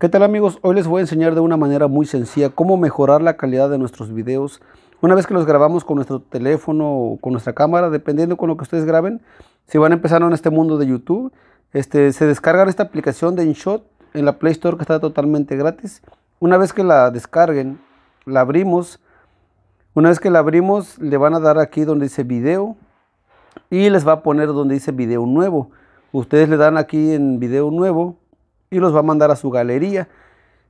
¿Qué tal amigos? Hoy les voy a enseñar de una manera muy sencilla cómo mejorar la calidad de nuestros videos una vez que los grabamos con nuestro teléfono o con nuestra cámara, dependiendo con lo que ustedes graben. Si van empezando en este mundo de YouTube, este, se descarga esta aplicación de InShot en la Play Store que está totalmente gratis. Una vez que la descarguen, la abrimos. Una vez que la abrimos, le van a dar aquí donde dice video y les va a poner donde dice video nuevo. Ustedes le dan aquí en video nuevo y los va a mandar a su galería.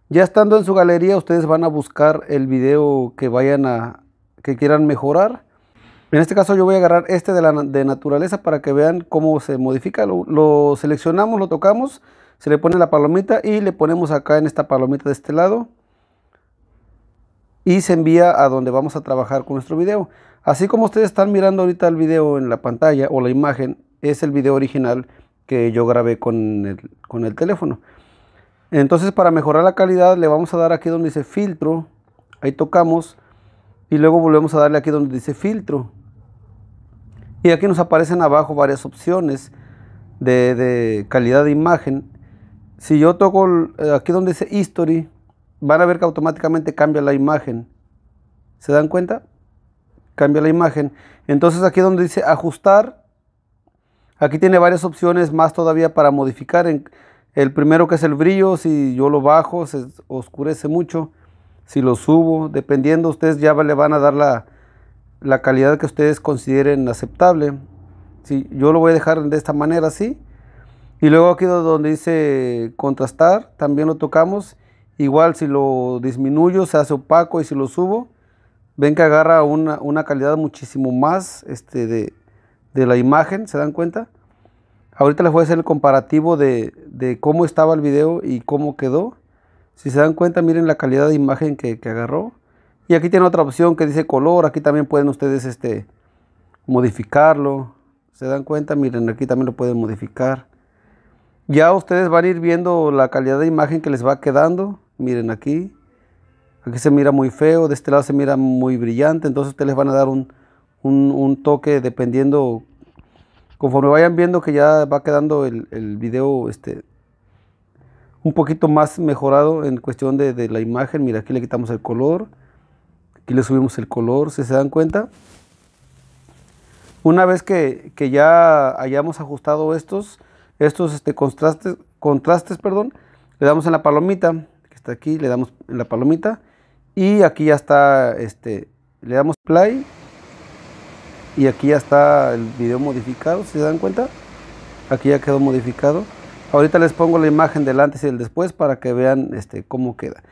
Ya estando en su galería, ustedes van a buscar el video que vayan a que quieran mejorar. En este caso yo voy a agarrar este de, la, de naturaleza para que vean cómo se modifica. Lo, seleccionamos, lo tocamos, se le pone la palomita y le ponemos acá en esta palomita de este lado. Y se envía a donde vamos a trabajar con nuestro video. Así como ustedes están mirando ahorita el video en la pantalla o la imagen, es el video original que yo grabé con el, teléfono. Entonces para mejorar la calidad le vamos a dar aquí donde dice filtro, ahí tocamos y luego volvemos a darle aquí donde dice filtro. Y aquí nos aparecen abajo varias opciones de, de calidad de imagen. Si yo toco eh, aquí donde dice history, van a ver que automáticamente cambia la imagen. ¿Se dan cuenta? Cambia la imagen. Entonces aquí donde dice ajustar, Aquí tiene varias opciones más todavía para modificar. el primero que es el brillo, si yo lo bajo se oscurece mucho. Si lo subo, dependiendo, ustedes ya le van a dar la, calidad que ustedes consideren aceptable. Si yo lo voy a dejar de esta manera así. Y luego aquí donde dice contrastar, también lo tocamos. Igual si lo disminuyo se hace opaco y si lo subo, ven que agarra una, una calidad muchísimo más este, de, de la imagen, ¿se dan cuenta? Ahorita les voy a hacer el comparativo de, cómo estaba el video y cómo quedó. Si se dan cuenta, miren la calidad de imagen que, agarró. Y aquí tiene otra opción que dice color. Aquí también pueden ustedes este, modificarlo. ¿Se dan cuenta? Miren, aquí también lo pueden modificar. Ya ustedes van a ir viendo la calidad de imagen que les va quedando. Miren aquí. Aquí se mira muy feo. De este lado se mira muy brillante. Entonces ustedes les van a dar un toque dependiendo Conforme vayan viendo que ya va quedando el, video este, un poquito más mejorado en cuestión de, la imagen. Mira, aquí le quitamos el color. Aquí le subimos el color, si se dan cuenta. Una vez que, ya hayamos ajustado estos, estos este, contrastes, contrastes perdón, le damos en la palomita, que está aquí, le damos en la palomita. Y aquí ya está, este, le damos play y aquí ya está el video modificado, si se dan cuenta, aquí ya quedó modificado. Ahorita les pongo la imagen del antes y del después para que vean este, cómo queda.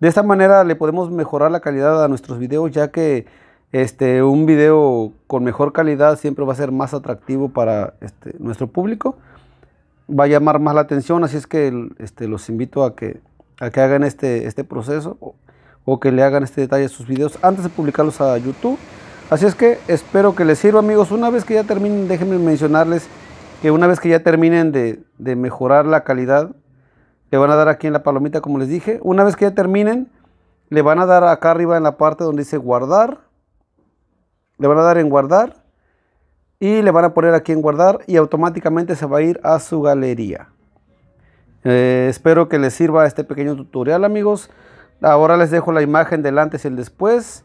De esta manera le podemos mejorar la calidad a nuestros videos ya que este, un video con mejor calidad siempre va a ser más atractivo para este, nuestro público. Va a llamar más la atención, así es que este, los invito a que, a que hagan este, este proceso o, o que le hagan este detalle a sus videos antes de publicarlos a YouTube Así es que espero que les sirva amigos. Una vez que ya terminen, déjenme mencionarles que una vez que ya terminen de, mejorar la calidad, le van a dar aquí en la palomita como les dije. Una vez que ya terminen, le van a dar acá arriba en la parte donde dice guardar. Le van a dar en guardar. Y le van a poner aquí en guardar y automáticamente se va a ir a su galería. Eh, espero que les sirva este pequeño tutorial amigos. Ahora les dejo la imagen del antes y el después